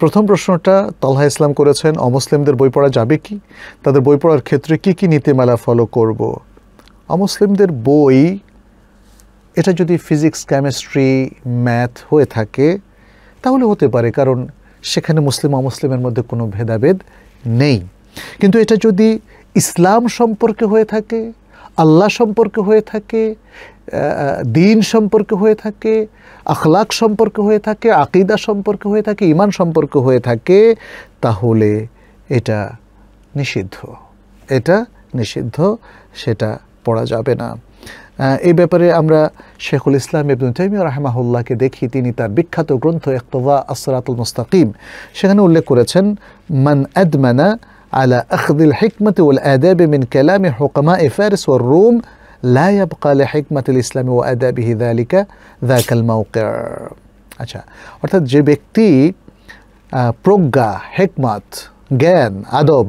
প্রথম প্রশ্নটা তালহা ইসলাম করেছেন অমুসলিমদের বই পড়া যাবে কি তাদের বই পড়ার ক্ষেত্রে কি কি নীতিমালা ফলো করব। অমুসলিমদের বই এটা যদি ফিজিক্স কেমিস্ট্রি ম্যাথ হয়ে থাকে তাহলে হতে পারে কারণ সেখানে মুসলিম অমুসলিমের মধ্যে কোনো ভেদাভেদ নেই কিন্তু এটা যদি ইসলাম সম্পর্কে হয়ে থাকে আল্লাহ সম্পর্কে হয়ে থাকে দিন সম্পর্কে হয়ে থাকে আখলাক সম্পর্কে হয়ে থাকে আকিদা সম্পর্কে হয়ে থাকে ইমান সম্পর্কে হয়ে থাকে তাহলে এটা নিষিদ্ধ এটা নিষিদ্ধ সেটা পড়া যাবে না এই ব্যাপারে আমরা শেখুল ইসলাম ইবনুল তাইমিয়া রাহমাহুল্লাহকে দেখি তিনি তার বিখ্যাত গ্রন্থ একতবা আসরাতুল মুস্তাকিম সেখানে উল্লেখ করেছেন মান আদমানা على أخذ الحكمة والآداب من كلام حكماء فارس والروم لا يبقى لحكمة الإسلام وآدابه ذلك ذاك الموقع أرتد অর্থাৎ যে ব্যক্তি প্রজ্ঞা হেকমত জ্ঞান আদব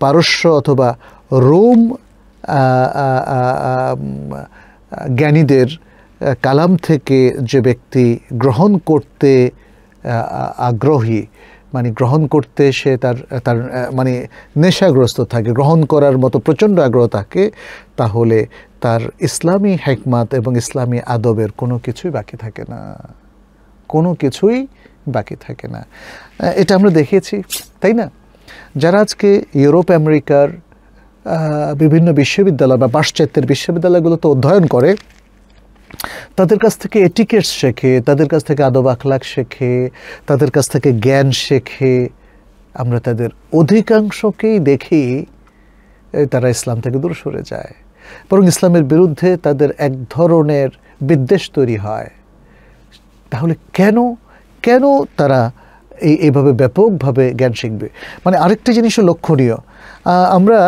পারস্য روم রোম জ্ঞানীদের কালাম থেকে যে ব্যক্তি গ্রহণ করতে আগ্রহী মানে গ্রহণ করতে সে তার তার মানে নেশাগ্রস্ত থাকে গ্রহণ করার মতো প্রচণ্ড আগ্রহ থাকে তাহলে তার ইসলামী হেকমাত এবং ইসলামী আদবের কোনো কিছুই বাকি থাকে না কোনো কিছুই বাকি থাকে না এটা আমরা দেখেছি তাই না যারা আজকে ইউরোপ আমেরিকার বিভিন্ন বিশ্ববিদ্যালয় বা পাশ্চাত্যের বিশ্ববিদ্যালয়গুলোতে অধ্যয়ন করে তাদের কাছ থেকে এটিকেট শেখে তাদের কাছ থেকে আদব আখলাক শেখে তাদের কাছ থেকে জ্ঞান শেখে আমরা তাদের অধিকাংশকেই দেখি তারা ইসলাম থেকে দূর সরে যায় বরং ইসলামের বিরুদ্ধে তাদের এক ধরনের বিদ্বেষ তৈরি হয় তাহলে কেন কেন তারা এই এইভাবে ব্যাপকভাবে জ্ঞান শিখবে মানে আরেকটা জিনিসও লক্ষণীয় আমরা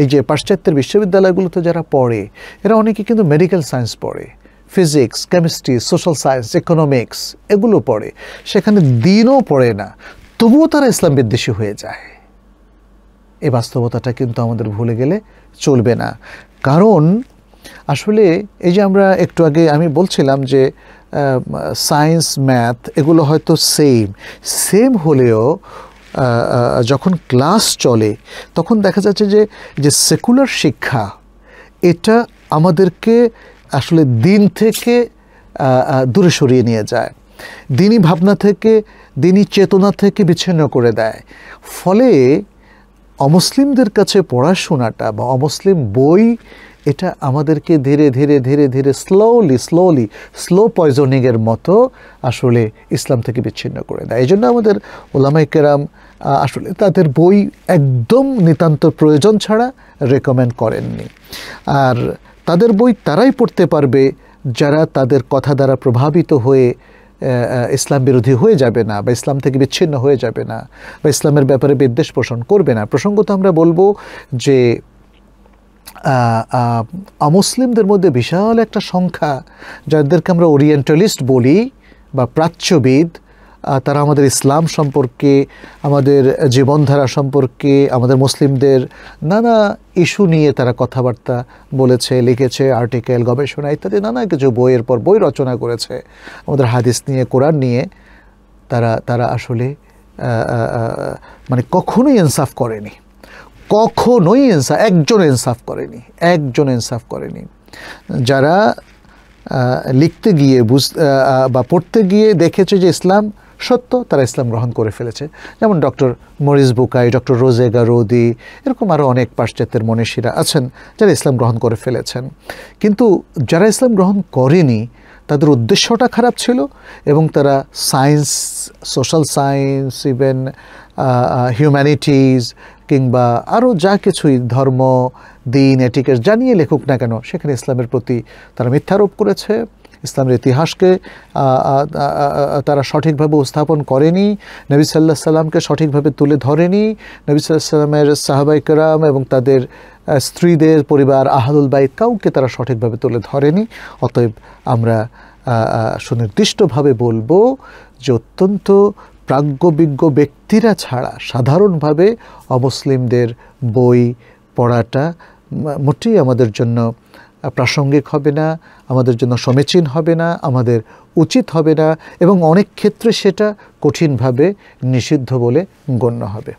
এই যে পাশ্চাত্যের বিশ্ববিদ্যালয়গুলোতে যারা পড়ে এরা অনেকে কিন্তু মেডিকেল সায়েন্স পড়ে physics chemistry social science economics এগুলো পড়ে সেখানে দিনও পড়ে না তবুও তারা ইসলাম বিদ্বেষী হয়ে যায় এই বাস্তবতাটা কিন্তু আমাদের ভুলে গেলে চলবে না কারণ আসলে এই যে আমরা একটু আগে আমি বলছিলাম যে সায়েন্স ম্যাথ এগুলো হয়তো সেম সেম হলেও যখন ক্লাস চলে তখন দেখা যাচ্ছে যে যে সেকুলার শিক্ষা এটা আমাদেরকে আসলে দিন থেকে দূরে সরিয়ে নিয়ে যায় দিনই ভাবনা থেকে দিনই চেতনা থেকে বিচ্ছিন্ন করে দেয় ফলে অমুসলিমদের কাছে পড়াশোনাটা বা অমুসলিম বই এটা আমাদেরকে ধীরে ধীরে ধীরে ধীরে স্লোলি স্লোলি স্লো পয়জনিংয়ের মতো আসলে ইসলাম থেকে বিচ্ছিন্ন করে দেয় এই জন্য আমাদের ওলামাই কেরাম আসলে তাদের বই একদম নিতান্ত প্রয়োজন ছাড়া রেকমেন্ড করেননি আর তাদের বই তারাই পড়তে পারবে যারা তাদের কথা দ্বারা প্রভাবিত হয়ে ইসলাম বিরোধী হয়ে যাবে না বা ইসলাম থেকে বিচ্ছিন্ন হয়ে যাবে না বা ইসলামের ব্যাপারে বিদ্বেষ পোষণ করবে না প্রসঙ্গত আমরা বলবো যে অমুসলিমদের মধ্যে বিশাল একটা সংখ্যা যাদেরকে আমরা ওরিয়েন্টালিস্ট বলি বা প্রাচ্যবিদ তারা আমাদের ইসলাম সম্পর্কে আমাদের জীবনধারা সম্পর্কে আমাদের মুসলিমদের নানা ইস্যু নিয়ে তারা কথাবার্তা বলেছে লিখেছে আর্টিকেল গবেষণা ইত্যাদি নানা কিছু বইয়ের পর বই রচনা করেছে আমাদের হাদিস নিয়ে কোরআন নিয়ে তারা তারা আসলে মানে কখনোই ইনসাফ করেনি কখনোই ইনসাফ একজন ইনসাফ করেনি একজন ইনসাফ করেনি যারা লিখতে গিয়ে বুঝ বা পড়তে গিয়ে দেখেছে যে ইসলাম সত্য তারা ইসলাম গ্রহণ করে ফেলেছে যেমন ডক্টর মরিস বুকাই ডক্টর রোজেগা রোদি এরকম আরও অনেক পাশ্চাত্যের মনীষীরা আছেন যারা ইসলাম গ্রহণ করে ফেলেছেন কিন্তু যারা ইসলাম গ্রহণ করেনি তাদের উদ্দেশ্যটা খারাপ ছিল এবং তারা science social science even humanities কিংবা আরও যা কিছুই ধর্ম দিন এটিকে জানিয়ে লেখুক না কেন সেখানে ইসলামের প্রতি তারা মিথ্যারোপ করেছে ইসলামের ইতিহাসকে তারা সঠিকভাবে উপস্থাপন করেনি নবী সাল্লাহ সাল্লামকে সঠিকভাবে তুলে ধরেনি নবী সাল্লাহ সাল্লামের সাহাবাইকরাম এবং তাদের স্ত্রীদের পরিবার আহাদুল বাইদ কাউকে তারা সঠিকভাবে তুলে ধরেনি অতএব আমরা সুনির্দিষ্টভাবে বলবো যে অত্যন্ত প্রাজ্ঞবিজ্ঞ ব্যক্তিরা ছাড়া সাধারণভাবে অমুসলিমদের বই পড়াটা মোটেই আমাদের জন্য প্রাসঙ্গিক হবে না আমাদের জন্য সমীচীন হবে না আমাদের উচিত হবে না এবং অনেক ক্ষেত্রে সেটা কঠিনভাবে নিষিদ্ধ বলে গণ্য হবে